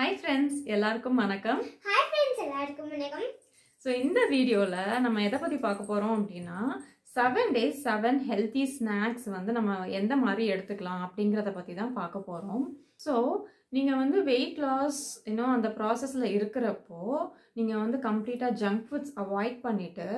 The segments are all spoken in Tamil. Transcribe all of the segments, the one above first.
ஹாய் ஃப்ரெண்ட்ஸ் எல்லாருக்கும் வணக்கம் ஹாய் ஃப்ரெண்ட்ஸ் எல்லாருக்கும் வணக்கம் ஸோ இந்த வீடியோவில் நம்ம எதை பற்றி பார்க்க போகிறோம் அப்படின்னா seven days seven healthy snacks வந்து நம்ம எந்த மாதிரி எடுத்துக்கலாம் அப்படிங்கிறத பற்றி தான் பார்க்க போகிறோம் ஸோ நீங்கள் வந்து வெயிட் லாஸ் இன்னும் அந்த ப்ராசஸில் இருக்கிறப்போ நீங்கள் வந்து கம்ப்ளீட்டாக ஜங்க் ஃபுட்ஸ் அவாய்ட் பண்ணிவிட்டு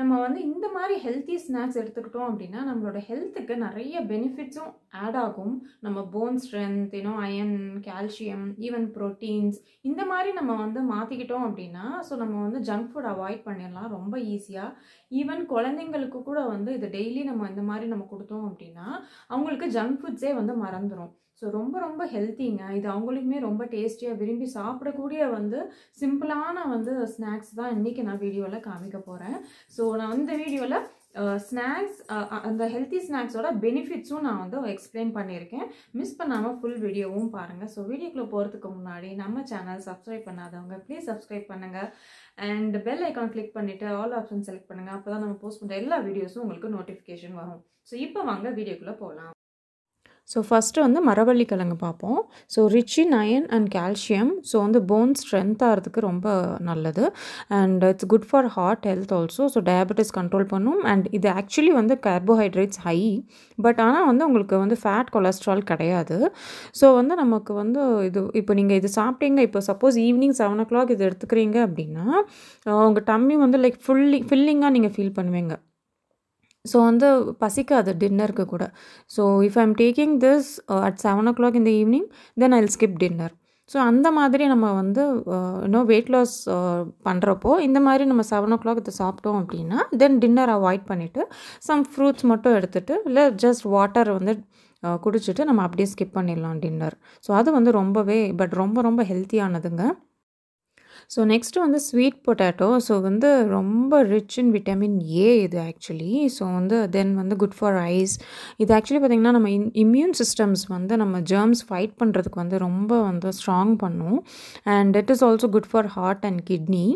நம்ம வந்து இந்த மாதிரி ஹெல்த்தி ஸ்நாக்ஸ் எடுத்துக்கிட்டோம் அப்படின்னா நம்மளோட ஹெல்த்துக்கு நிறைய பெனிஃபிட்ஸும் ஆட் ஆகும் நம்ம போன் ஸ்ட்ரென்த் இன்னும் அயன் கால்சியம் ஈவன் ப்ரோட்டீன்ஸ் இந்த மாதிரி நம்ம வந்து மாற்றிக்கிட்டோம் அப்படின்னா ஸோ நம்ம வந்து ஜங்க் ஃபுட் அவாய்ட் பண்ணிடலாம் ரொம்ப ஈஸியாக ஈவன் குழந்தைங்களுக்கு கூட வந்து இது டெய்லி நம்ம இந்த மாதிரி நம்ம கொடுத்தோம் அப்படின்னா அவங்களுக்கு ஜங்க் ஃபுட்ஸே வந்து மறந்துடும் ஸோ ரொம்ப ரொம்ப ஹெல்த்திங்க இது அவங்களுக்குமே ரொம்ப டேஸ்டியாக விரும்பி சாப்பிடக்கூடிய வந்து சிம்பிளான வந்து ஸ்நாக்ஸ் தான் இன்றைக்கி நான் வீடியோவில் காமிக்க போகிறேன் ஸோ நான் இந்த வீடியோவில் ஸ்நாக்ஸ் அந்த ஹெல்த்தி ஸ்நாக்ஸோட பெனிஃபிட்ஸும் நான் வந்து எக்ஸ்பிளைன் பண்ணியிருக்கேன் மிஸ் பண்ணாமல் ஃபுல் வீடியோவும் பாருங்கள் ஸோ வீடியோக்குள்ளே போகிறதுக்கு முன்னாடி நம்ம சேனல் சப்ஸ்கிரைப் பண்ணாதவங்க ப்ளீஸ் சப்ஸ்கிரைப் பண்ணுங்கள் அண்ட் பெல் ஐக்கான் கிளிக் பண்ணிவிட்டு ஆல் ஆப்ஷன் செலக்ட் பண்ணுங்கள் அப்போ தான் நம்ம போஸ்ட் பண்ணுற எல்லா வீடியோஸும் உங்களுக்கு நோட்டிஃபிகேஷன் வரும் ஸோ இப்போ வாங்க வீடியோக்குள்ளே போகலாம் ஸோ ஃபஸ்ட்டு வந்து மரவள்ளி கிழங்கு பார்ப்போம் so rich in in iron and calcium so வந்து போன் ஸ்ட்ரென்த் ஆகிறதுக்கு ரொம்ப நல்லது and it's good for heart health also so diabetes control பண்ணும் அண்ட் இது ஆக்சுவலி வந்து கார்போஹைட்ரேட்ஸ் ஹை பட் ஆனால் வந்து உங்களுக்கு வந்து ஃபேட் கொலஸ்ட்ரால் கிடையாது ஸோ வந்து நமக்கு வந்து இது இப்போ நீங்கள் இது சாப்பிட்டீங்க இப்போ suppose evening seven o'clock இது எடுத்துக்கிறீங்க அப்படின்னா உங்கள் டம்மி வந்து லைக் ஃபுல்லி ஃபில்லிங்காக நீங்கள் ஃபீல் பண்ணுவீங்க ஸோ வந்து பசிக்காது டின்னருக்கு கூட so if I am taking this at seven o'clock இந்த evening then I skip dinner so அந்த மாதிரி நம்ம வந்து இன்னும் வெயிட் லாஸ் பண்ணுறப்போ இந்த மாதிரி நம்ம செவன் ஓ கிளாக் இதை சாப்பிட்டோம் அப்படின்னா தென் டின்னர் அவாய்ட் பண்ணிவிட்டு சம் ஃப்ரூட்ஸ் மட்டும் எடுத்துகிட்டு இல்லை ஜஸ்ட் வாட்டர் வந்து uh, குடிச்சிட்டு நம்ம அப்படியே ஸ்கிப் பண்ணிடலாம் டின்னர் ஸோ அது வந்து ரொம்பவே பட் ரொம்ப ரொம்ப ஹெல்த்தியானதுங்க ஸோ நெக்ஸ்ட்டு வந்து ஸ்வீட் பொட்டேட்டோ ஸோ வந்து ரொம்ப ரிச் இன் விட்டமின் ஏ இது ஆக்சுவலி ஸோ வந்து தென் வந்து குட் ஃபார் ஐஸ் இது ஆக்சுவலி பார்த்திங்கன்னா நம்ம இன் இம்யூன் சிஸ்டம்ஸ் வந்து நம்ம ஜேர்ம்ஸ் ஃபைட் பண்ணுறதுக்கு வந்து ரொம்ப வந்து ஸ்ட்ராங் பண்ணும் and it is also good for heart and kidney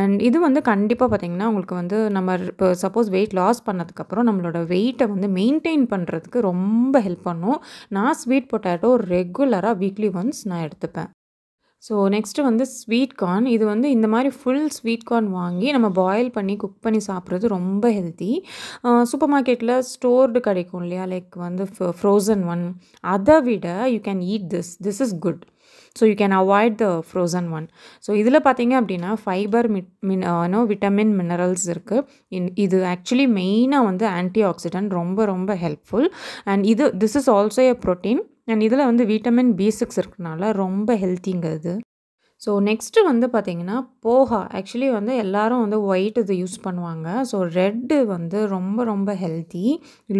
and இது வந்து கண்டிப்பாக பார்த்திங்கன்னா உங்களுக்கு வந்து நம்ம இப்போ சப்போஸ் வெயிட் லாஸ் பண்ணதுக்கப்புறம் நம்மளோட வெயிட்டை வந்து மெயின்டைன் பண்ணுறதுக்கு ரொம்ப ஹெல்ப் பண்ணும் நான் ஸ்வீட் பொட்டேட்டோ ரெகுலராக வீக்லி ஒன்ஸ் நான் எடுத்துப்பேன் ஸோ நெக்ஸ்ட்டு வந்து ஸ்வீட் கார்ன் இது வந்து இந்த மாதிரி ஃபுல் ஸ்வீட் கார்ன் வாங்கி நம்ம பாயில் பண்ணி குக் பண்ணி சாப்பிட்றது ரொம்ப ஹெல்த்தி சூப்பர் மார்க்கெட்டில் ஸ்டோர்டு கிடைக்கும் இல்லையா லைக் வந்து ஃப்ரோசன் ஒன் அதை விட you can eat this this is good so you can avoid the frozen one so இதில் பார்த்தீங்க அப்படின்னா ஃபைபர் மிட் மின் நோ விட்டமின் மினரல்ஸ் இருக்குது இன் இது ஆக்சுவலி மெயினாக வந்து ஆன்டி ஆக்சிடென்ட் ரொம்ப ரொம்ப ஹெல்ப்ஃபுல் அண்ட் இது this is also a protein and இதில் வந்து விட்டமின் பி சிக்ஸ் இருக்கனால ரொம்ப ஹெல்த்திங்க ஸோ நெக்ஸ்ட்டு வந்து பார்த்திங்கன்னா போஹா ஆக்சுவலி வந்து எல்லோரும் வந்து ஒயிட் இது யூஸ் பண்ணுவாங்க ஸோ ரெட்டு வந்து ரொம்ப ரொம்ப ஹெல்த்தி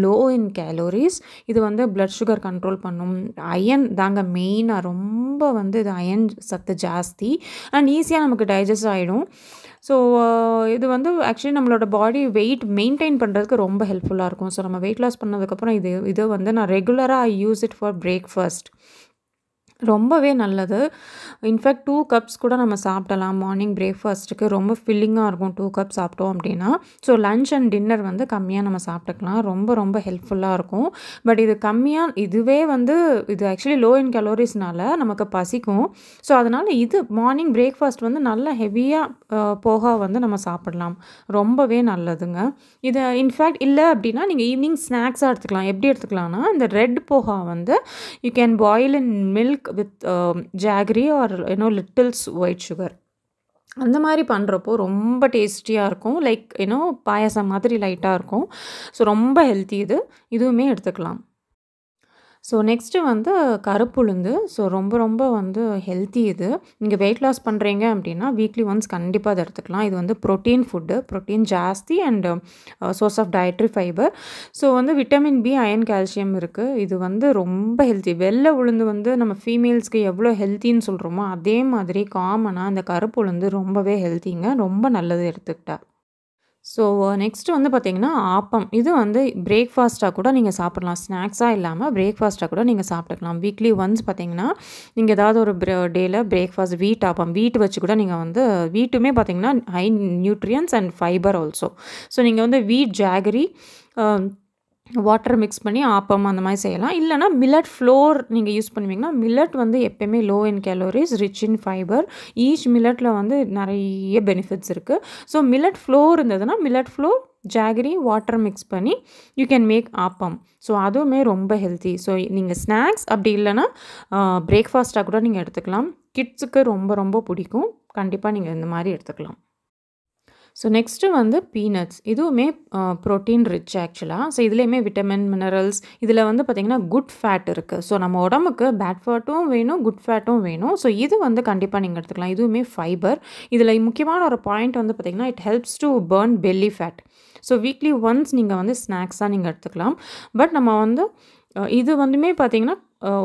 லோ இன் கேலோரிஸ் இது வந்து பிளட் சுகர் கண்ட்ரோல் பண்ணும் அயன் தாங்க மெயினாக ரொம்ப வந்து இது அயன் சத்து ஜாஸ்தி அண்ட் ஈஸியாக நமக்கு டைஜஸ்ட் ஆகிடும் ஸோ இது வந்து ஆக்சுவலி நம்மளோட பாடி வெயிட் மெயின்டைன் பண்ணுறதுக்கு ரொம்ப ஹெல்ப்ஃபுல்லாக இருக்கும் ஸோ நம்ம வெயிட் லாஸ் பண்ணதுக்கப்புறம் இது இது வந்து நான் ரெகுலராக I use it for breakfast ரொம்பவே நல்லது இன்ஃபேக்ட் டூ கப்ஸ் கூட நம்ம சாப்பிடலாம் மார்னிங் பிரேக்ஃபாஸ்ட்டுக்கு ரொம்ப ஃபில்லிங்காக இருக்கும் டூ கப் சாப்பிட்டோம் அப்படின்னா ஸோ லன்ச் அண்ட் டின்னர் வந்து கம்மியாக நம்ம சாப்பிட்டுக்கலாம் ரொம்ப ரொம்ப ஹெல்ப்ஃபுல்லாக இருக்கும் பட் இது கம்மியாக இதுவே வந்து இது ஆக்சுவலி லோ இன் கலோரிஸ்னால நமக்கு பசிக்கும் ஸோ அதனால் இது மார்னிங் பிரேக்ஃபாஸ்ட் வந்து நல்லா ஹெவியாக போக வந்து நம்ம சாப்பிடலாம் ரொம்பவே நல்லதுங்க இதை இன்ஃபேக்ட் இல்லை அப்படின்னா நீங்கள் ஈவினிங் ஸ்நாக்ஸாக எடுத்துக்கலாம் எப்படி எடுத்துக்கலாம்னா இந்த ரெட் போகா வந்து you can boil in milk with jaggery or you know little white sugar அந்த மாதிரி பண்ணுறப்போ ரொம்ப டேஸ்டியாக இருக்கும் லைக் யூனோ பாயசம் மாதிரி லைட்டாக இருக்கும் ஸோ ரொம்ப ஹெல்த்தி இது இதுவுமே எடுத்துக்கலாம் ஸோ நெக்ஸ்ட்டு வந்து கருப்புளுந்து ஸோ ரொம்ப ரொம்ப வந்து ஹெல்த்தி இது நீங்கள் வெயிட் லாஸ் பண்ணுறீங்க அப்படின்னா வீக்லி ஒன்ஸ் கண்டிப்பாக அதை எடுத்துக்கலாம் இது வந்து ப்ரோட்டீன் ஃபுட்டு ப்ரோட்டீன் ஜாஸ்தி and source of dietary fibre so வந்து விட்டமின் பி அயன் கால்சியம் இருக்குது இது வந்து ரொம்ப ஹெல்த்தி வெள்ளை உளுந்து வந்து நம்ம ஃபீமேல்ஸ்க்கு எவ்வளோ ஹெல்த்தின்னு சொல்கிறோமோ அதே மாதிரி காமனாக அந்த கருப்பு உளுந்து ரொம்பவே ஹெல்த்திங்க ரொம்ப நல்லது எடுத்துக்கிட்டா ஸோ நெக்ஸ்ட்டு வந்து பார்த்திங்கன்னா ஆப்பம் இது வந்து பிரேக்ஃபாஸ்ட்டாக கூட நீங்கள் சாப்பிட்லாம் ஸ்நாக்ஸாக இல்லாமல் பிரேக்ஃபாஸ்ட்டாக கூட நீங்கள் சாப்பிட்டுக்கலாம் வீக்லி ஒன்ஸ் பார்த்திங்கன்னா நீங்கள் ஏதாவது ஒரு டேயில் பிரேக்ஃபாஸ்ட் வீட் ஆப்பம் வீட் வச்சு கூட நீங்கள் வந்து வீட்டுமே பார்த்தீங்கன்னா high nutrients and fibre also so நீங்கள் வந்து வீட் ஜாகரி வாட்டர் மிக்ஸ் பண்ணி ஆப்பம் அந்த மாதிரி செய்யலாம் இல்லைனா மில்லட் ஃப்ளோர் நீங்கள் யூஸ் பண்ணுவீங்கன்னா மில்லட் வந்து எப்போயுமே low in calories rich in fibre each மில்லட்டில் வந்து நிறைய பெனிஃபிட்ஸ் இருக்குது ஸோ மில்லட் ஃப்ளோர் இருந்ததுன்னா millet flour jaggery water mix பண்ணி you can make appam so அதுவுமே ரொம்ப ஹெல்த்தி ஸோ நீங்கள் ஸ்நாக்ஸ் அப்படி இல்லைன்னா பிரேக்ஃபாஸ்ட்டாக கூட நீங்கள் எடுத்துக்கலாம் கிட்ஸுக்கு ரொம்ப ரொம்ப பிடிக்கும் கண்டிப்பாக நீங்கள் இந்த மாதிரி எடுத்துக்கலாம் ஸோ நெக்ஸ்ட்டு வந்து பீனட்ஸ் இதுவுமே ப்ரோட்டீன் ரிச் ஆக்சுவலாக ஸோ இதுலேயுமே விட்டமின் மினரல்ஸ் இதில் வந்து பார்த்திங்கன்னா குட் ஃபேட் இருக்குது ஸோ நம்ம உடம்புக்கு பேட் ஃபேட்டும் வேணும் குட் ஃபேட்டும் வேணும் ஸோ இது வந்து கண்டிப்பாக நீங்கள் எடுத்துக்கலாம் இதுவுமே ஃபைபர் இதில் முக்கியமான ஒரு பாயிண்ட் வந்து பார்த்திங்கன்னா it helps to burn belly fat so weekly once நீங்கள் வந்து ஸ்நாக்ஸாக நீங்கள் எடுத்துக்கலாம் பட் நம்ம வந்து இது வந்துமே பார்த்திங்கன்னா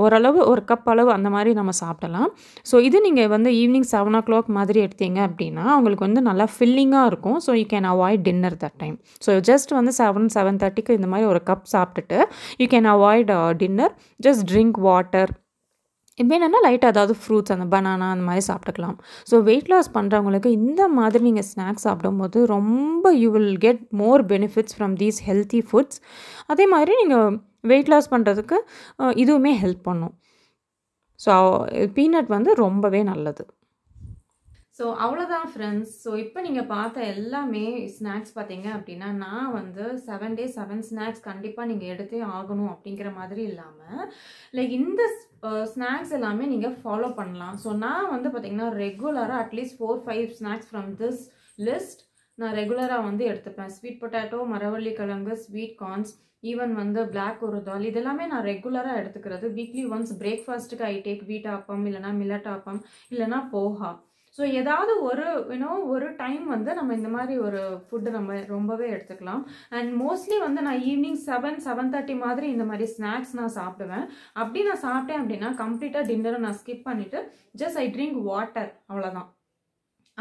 ஓரளவு ஒரு கப் அளவு அந்த மாதிரி நம்ம சாப்பிடலாம் ஸோ இது நீங்கள் வந்து ஈவினிங் செவன் ஓ கிளாக் மாதிரி எடுத்தீங்க அப்படின்னா உங்களுக்கு வந்து நல்லா ஃபில்லிங்காக இருக்கும் so you can avoid dinner that time so just வந்து செவன் செவன் தேர்ட்டிக்கு இந்த மாதிரி ஒரு கப் சாப்பிட்டுட்டு you can avoid dinner just drink water இப்போ என்னென்னா லைட்டாக அதாவது ஃப்ரூட்ஸ் அந்த பனானா அந்த மாதிரி சாப்பிட்டுக்கலாம் ஸோ வெயிட் லாஸ் பண்ணுறவங்களுக்கு இந்த மாதிரி நீங்கள் ஸ்நாக்ஸ் சாப்பிடும்போது ரொம்ப you will get more benefits from these healthy foods அதே மாதிரி நீங்கள் வெயிட் லாஸ் பண்ணுறதுக்கு இதுவுமே ஹெல்ப் பண்ணும் ஸோ பீனட் வந்து ரொம்பவே நல்லது ஸோ அவ்வளோதான் ஃப்ரெண்ட்ஸ் ஸோ இப்போ நீங்கள் பார்த்த எல்லாமே ஸ்நாக்ஸ் பார்த்தீங்க அப்படின்னா நான் வந்து செவன் டே செவன் ஸ்நாக்ஸ் கண்டிப்பாக நீங்கள் எடுத்தே ஆகணும் அப்படிங்கிற மாதிரி இல்லாமல் லைக் இந்த ஸ்நாக்ஸ் எல்லாமே நீங்கள் ஃபாலோ பண்ணலாம் ஸோ நான் வந்து பார்த்தீங்கன்னா ரெகுலராக at least four five snacks from this list நான் ரெகுலராக வந்து எடுத்துப்பேன் ஸ்வீட் பொட்டேட்டோ மரவள்ளி கிழங்கு ஸ்வீட் கார்ன்ஸ் ஈவன் வந்து பிளாக் ஒரு தால் இதெல்லாமே நான் ரெகுலராக எடுத்துக்கிறது வீக்லி ஒன்ஸ் பிரேக்ஃபாஸ்ட்டுக்கு ஐ டேக் வீட்டாப்பம் இல்லைனா ஆப்பம் இல்லைனா போஹா ஸோ ஏதாவது ஒரு யூனோ ஒரு டைம் வந்து நம்ம இந்த மாதிரி ஒரு ஃபுட்டு நம்ம ரொம்பவே எடுத்துக்கலாம் அண்ட் மோஸ்ட்லி வந்து நான் ஈவினிங் செவன் செவன் தேர்ட்டி மாதிரி இந்த மாதிரி ஸ்நாக்ஸ் நான் சாப்பிடுவேன் அப்படி நான் சாப்பிட்டேன் அப்படின்னா கம்ப்ளீட்டாக டின்னரை நான் ஸ்கிப் பண்ணிவிட்டு ஜஸ்ட் ஐ ட்ரிங்க் வாட்டர் அவ்வளோதான்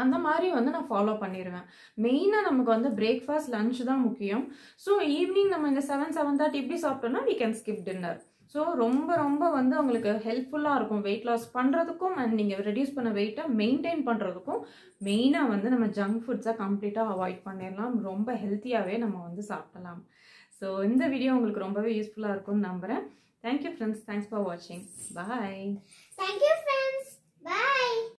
அந்த மாதிரி வந்து நான் ஃபாலோ பண்ணிடுவேன் மெயினாக நமக்கு வந்து பிரேக்ஃபாஸ்ட் லன்ச் தான் முக்கியம் ஸோ ஈவினிங் நம்ம இந்த செவன் செவன் தேர்ட்டி இப்படி சாப்பிட்டோம்னா we can skip dinner so ரொம்ப ரொம்ப வந்து உங்களுக்கு ஹெல்ப்ஃபுல்லாக இருக்கும் வெயிட் லாஸ் பண்ணுறதுக்கும் அண்ட் நீங்கள் ரெடியூஸ் பண்ண வெயிட்டை மெயின்டைன் பண்ணுறதுக்கும் மெயினாக வந்து நம்ம ஜங்க் ஃபுட்ஸை கம்ப்ளீட்டாக அவாய்ட் பண்ணிடலாம் ரொம்ப ஹெல்த்தியாகவே நம்ம வந்து சாப்பிடலாம் ஸோ இந்த வீடியோ உங்களுக்கு ரொம்பவே யூஸ்ஃபுல்லாக இருக்கும்னு நம்புகிறேன் தேங்க்யூ ஃப்ரெண்ட்ஸ் தேங்க்ஸ் ஃபார் வாட்சிங் பாய் தேங்க்யூ ஃப்ரெண்ட்ஸ் பாய்